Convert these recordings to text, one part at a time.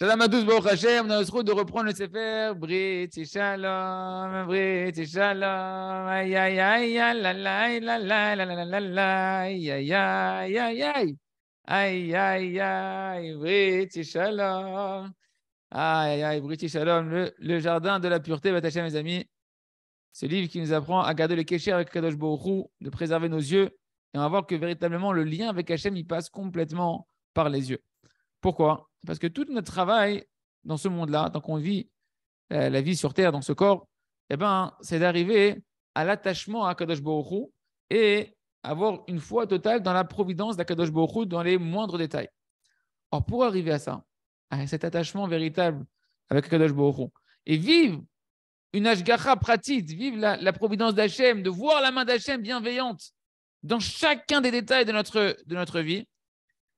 Shalom à tous, Baruch Hashem, on a le droit de reprendre le Sefer. Brit Shalom, Brit Shalom, aïe aïe aïe aïe la la la la la la la la aïe aïe aïe aïe aïe aïe aïe aïe Brit Shalom, aïe aïe Brit Shalom, le, jardin de la pureté, Batachem, mes amis. Ce livre qui nous apprend à garder le kécher avec Kadosh Baruch de préserver nos yeux. Et on va voir que véritablement le lien avec Hachem, il passe complètement par les yeux. Pourquoi parce que tout notre travail dans ce monde-là, tant qu'on vit euh, la vie sur terre, dans ce corps, eh ben, c'est d'arriver à l'attachement à Kadosh Hu et avoir une foi totale dans la providence d'Akadosh Hu dans les moindres détails. Or, pour arriver à ça, à cet attachement véritable avec Kadosh Hu et vivre une Ashgacha pratique, vivre la, providence d'Hachem, de voir la main d'Hachem bienveillante dans chacun des détails de notre, de notre vie,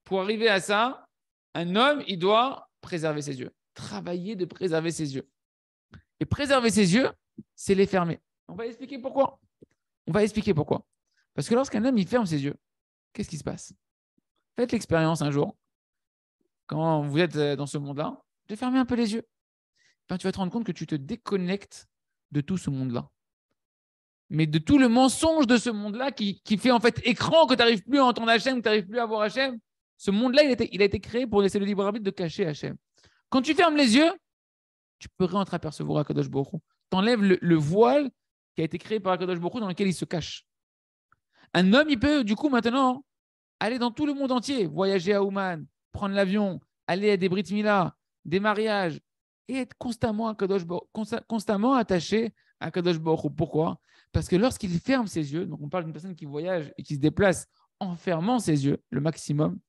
pour arriver à ça, un homme, il doit préserver ses yeux, travailler de préserver ses yeux. Et préserver ses yeux, c'est les fermer. On va expliquer pourquoi. On va expliquer pourquoi. Parce que lorsqu'un homme, il ferme ses yeux, qu'est-ce qui se passe Faites l'expérience un jour, quand vous êtes euh, dans ce monde-là, de fermer un peu les yeux. Ben, tu vas te rendre compte que tu te déconnectes de tout ce monde-là. Mais de tout le mensonge de ce monde-là qui, fait en fait écran que tu n'arrives plus à entendre HM, que tu n'arrives plus à voir HM, ce monde-là, il, a été créé pour laisser le libre arbitre de cacher Hachem. Quand tu fermes les yeux, tu peux rentrer apercevoir à Kadosh Borou. T'enlèves le, le voile qui a été créé par Akadosh Baruch dans lequel il se cache. Un homme, il peut du coup maintenant aller dans tout le monde entier, voyager à Ouman, prendre l'avion, aller à des Brit des mariages, et être constamment, à Kadosh constamment attaché à Kadosh Baruch Pourquoi Parce que lorsqu'il ferme ses yeux, donc on parle d'une personne qui voyage et qui se déplace en fermant ses yeux le maximum,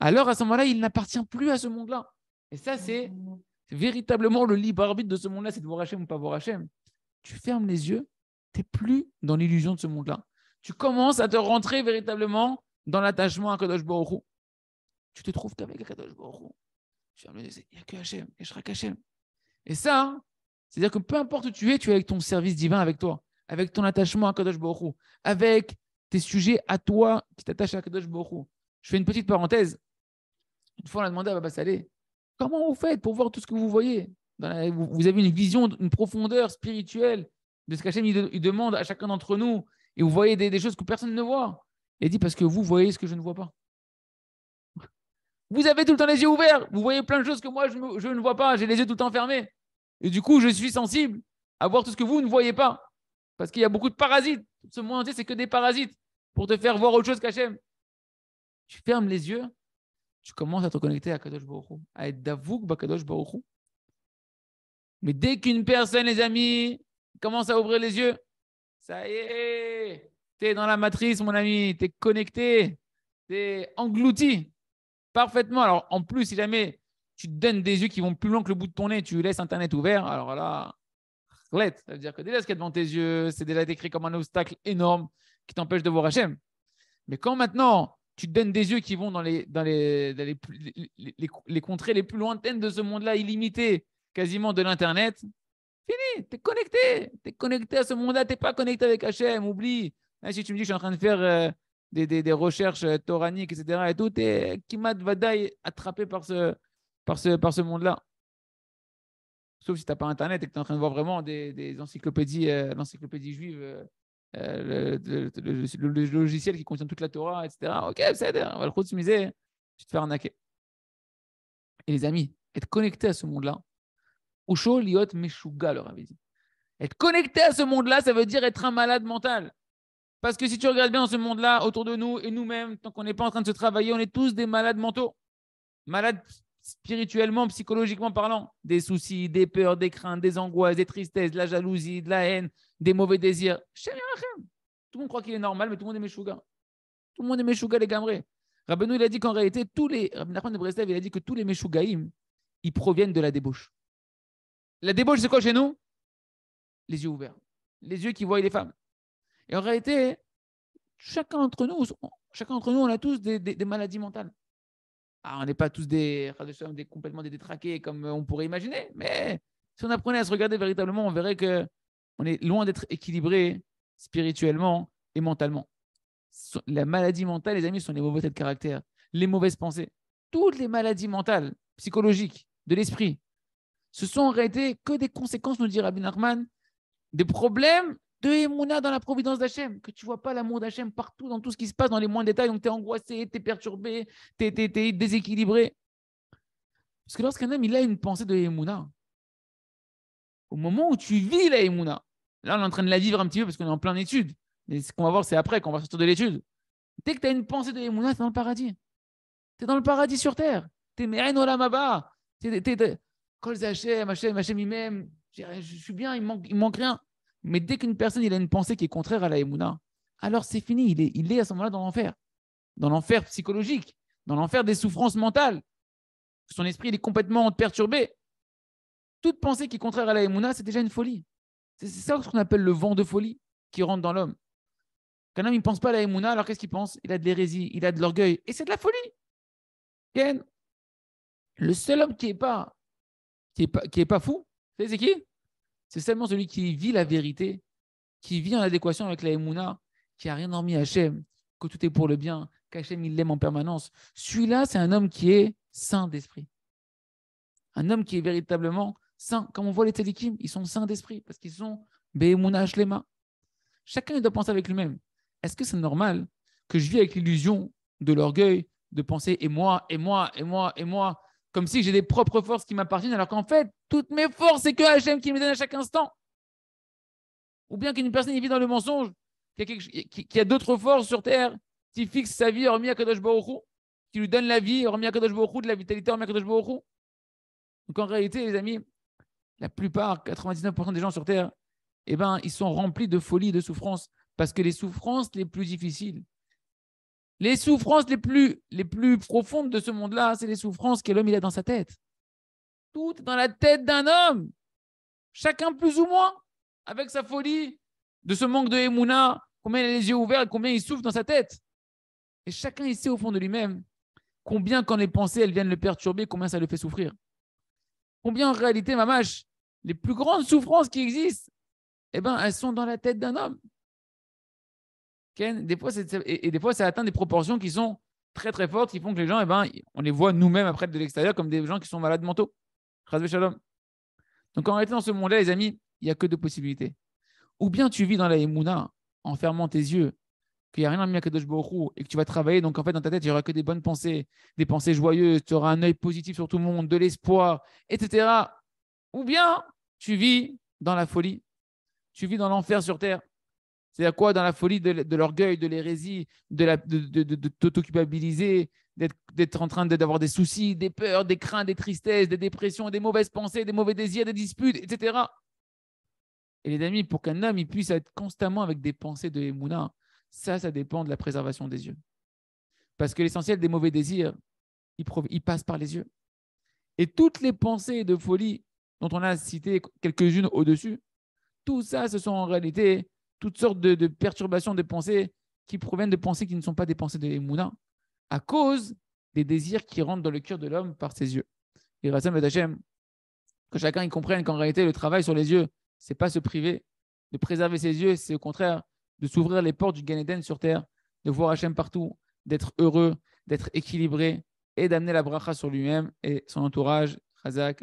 alors à ce moment-là, il n'appartient plus à ce monde-là. Et ça, c'est véritablement le libre arbitre de ce monde-là, c'est de voir Hachem ou pas voir Tu fermes les yeux, tu n'es plus dans l'illusion de ce monde-là. Tu commences à te rentrer véritablement dans l'attachement à Kadosh Borou. Tu te trouves qu'avec Kadosh Borou, Tu fermes les yeux, il n'y a que et Hachem. Et ça, hein, c'est-à-dire que peu importe où tu es, tu es avec ton service divin avec toi, avec ton attachement à Kadosh Borou, avec tes sujets à toi qui t'attachent à Kadosh Borou. Je fais une petite parenthèse fois, on a demandé à Baba Comment vous faites pour voir tout ce que vous voyez vous, avez une vision, une profondeur spirituelle de ce qu'Hachem il, demande à chacun d'entre nous. Et vous voyez des, choses que personne ne voit. il dit Parce que vous voyez ce que je ne vois pas. Vous avez tout le temps les yeux ouverts. Vous voyez plein de choses que moi, je, ne vois pas. J'ai les yeux tout le temps fermés. Et du coup, je suis sensible à voir tout ce que vous ne voyez pas. Parce qu'il y a beaucoup de parasites. Ce monde entier, c'est que des parasites pour te faire voir autre chose qu'Hachem. Tu fermes les yeux tu commences à te connecter à Kadosh Baroukh, à être davouk Kadosh Hu. Mais dès qu'une personne, les amis, commence à ouvrir les yeux, ça y est, tu es dans la matrice, mon ami, tu es connecté, tu es englouti parfaitement. Alors, en plus, si jamais tu te donnes des yeux qui vont plus loin que le bout de ton nez, tu laisses Internet ouvert, alors là, ça veut dire que déjà ce y a devant tes yeux, c'est déjà décrit comme un obstacle énorme qui t'empêche de voir Hachem. Mais quand maintenant, tu te donnes des yeux qui vont dans les, dans les, les, contrées les plus lointaines de ce monde-là, illimité, quasiment de l'Internet. Fini, tu es connecté. Tu es connecté à ce monde-là, tu n'es pas connecté avec HM, oublie. Hein, si tu me dis que je suis en train de faire euh, des, recherches thoraniques, euh, toraniques, etc., et tout, tu es m'a Vadaï attrapé par ce, par ce, par ce monde-là. Sauf si tu n'as pas Internet et que tu es en train de voir vraiment des, encyclopédies, euh, l'encyclopédie juive euh, le, le, logiciel qui contient toute la Torah, etc. Ok, c'est on va le tu te fais arnaquer. Et les amis, être connecté à ce monde-là, au Liot Meshuga leur avait dit. Être connecté à ce monde-là, ça veut dire être un malade mental. Parce que si tu regardes bien dans ce monde-là, autour de nous et nous-mêmes, tant qu'on n'est pas en train de se travailler, on est tous des malades mentaux. Malades spirituellement, psychologiquement parlant. Des soucis, des peurs, des craintes, des angoisses, des tristesses, de la jalousie, de la haine, des mauvais désirs. Tout le monde croit qu'il est normal, mais tout le monde est méchouga. Tout le monde est méchouga, les gamrés. Rabbeinu, il a dit qu'en réalité, tous les. Meshugaïm, de il a dit que tous les méchougaïm, ils proviennent de la débauche. La débauche, c'est quoi chez nous Les yeux ouverts. Les yeux qui voient les femmes. Et en réalité, chacun d'entre nous, chacun d'entre nous, on a tous des, maladies mentales. Ah, on n'est pas tous des, des complètement des détraqués comme on pourrait imaginer, mais si on apprenait à se regarder véritablement, on verrait que on est loin d'être équilibré spirituellement et mentalement. La maladie mentale, les amis, sont les mauvaises têtes de caractère, les mauvaises pensées. Toutes les maladies mentales, psychologiques, de l'esprit, ce sont en que des conséquences, nous dit Rabbi Nachman, des problèmes de Emouna dans la providence d'Hachem, que tu vois pas l'amour d'Hachem partout dans tout ce qui se passe, dans les moindres détails, donc tu es angoissé, tu es perturbé, tu es, déséquilibré. Parce que lorsqu'un homme, il a une pensée de Emouna, au moment où tu vis la Emouna, Là, on est en train de la vivre un petit peu parce qu'on est en plein étude. ce qu'on va voir, c'est après, qu'on va sortir de l'étude. Dès que tu as une pensée de Yemouna, c'est dans le paradis. Tu es dans le paradis sur terre. Tu es Me'en Olamaba. Tu es Kol Hachem, Je suis bien, il manque, il manque rien. Mais dès qu'une personne il a une pensée qui est contraire à la alors c'est fini. Il est, il est à ce moment-là dans l'enfer. Dans l'enfer psychologique, dans l'enfer des souffrances mentales. Son esprit il est complètement perturbé. Toute pensée qui est contraire à la c'est déjà une folie. C'est ça ce qu'on appelle le vent de folie qui rentre dans l'homme. Quand homme ne pense pas à la alors qu'est-ce qu'il pense Il a de l'hérésie, il a de l'orgueil. Et c'est de la folie. le seul homme qui n'est pas, qui pas, pas fou, c'est qui C'est seulement celui qui vit la vérité, qui vit en adéquation avec la Emouna, qui n'a rien à Hachem, que tout est pour le bien, qu'Hachem il l'aime en permanence. Celui-là, c'est un homme qui est saint d'esprit. Un homme qui est véritablement saints. Comme on voit les télikim, ils sont saints d'esprit parce qu'ils sont les mains Chacun doit penser avec lui-même. Est-ce que c'est normal que je vis avec l'illusion de l'orgueil, de penser et moi, et moi, et moi, et moi, comme si j'ai des propres forces qui m'appartiennent, alors qu'en fait, toutes mes forces, c'est que Hachem qui me donne à chaque instant. Ou bien qu'une personne vit dans le mensonge, qui a, d'autres forces sur terre, qui fixe sa vie hormis qui lui donne la vie hormis Kadosh de la vitalité hormis Donc en réalité, les amis, la plupart, 99% des gens sur Terre, eh ben, ils sont remplis de folie de souffrance. Parce que les souffrances les plus difficiles, les souffrances les plus, les plus profondes de ce monde-là, c'est les souffrances que l'homme a dans sa tête. Tout est dans la tête d'un homme. Chacun plus ou moins, avec sa folie, de ce manque de Emouna, combien il a les yeux ouverts combien il souffre dans sa tête. Et chacun il sait au fond de lui-même combien quand les pensées elles viennent le perturber, combien ça le fait souffrir. Combien en réalité, mâche, les plus grandes souffrances qui existent, eh ben, elles sont dans la tête d'un homme. Des et, des fois, ça atteint des proportions qui sont très très fortes, qui font que les gens, eh ben, on les voit nous-mêmes après de l'extérieur comme des gens qui sont malades mentaux. Donc en réalité, dans ce monde-là, les amis, il n'y a que deux possibilités. Ou bien tu vis dans la Emouna en fermant tes yeux qu'il n'y a rien de mieux que Borou et que tu vas travailler. Donc, en fait, dans ta tête, il n'y aura que des bonnes pensées, des pensées joyeuses, tu auras un œil positif sur tout le monde, de l'espoir, etc. Ou bien tu vis dans la folie, tu vis dans l'enfer sur terre. C'est-à-dire quoi Dans la folie de, l'orgueil, de l'hérésie, de, de, de, tauto d'être en train d'avoir des soucis, des peurs, des craintes, des tristesses, des dépressions, des mauvaises pensées, des mauvais désirs, des disputes, etc. Et les amis, pour qu'un homme il puisse être constamment avec des pensées de mouna ça, ça dépend de la préservation des yeux. Parce que l'essentiel des mauvais désirs, ils, ils passent par les yeux. Et toutes les pensées de folie dont on a cité quelques-unes au-dessus, tout ça, ce sont en réalité toutes sortes de, perturbations de pensées qui proviennent de pensées qui ne sont pas des pensées de moulins à cause des désirs qui rentrent dans le cœur de l'homme par ses yeux. Et Rassam Hachem, que chacun y comprenne qu'en réalité, le travail sur les yeux, c'est pas se priver. De préserver ses yeux, c'est au contraire de s'ouvrir les portes du Gan sur terre, de voir Hachem partout, d'être heureux, d'être équilibré et d'amener la bracha sur lui-même et son entourage. Chazak,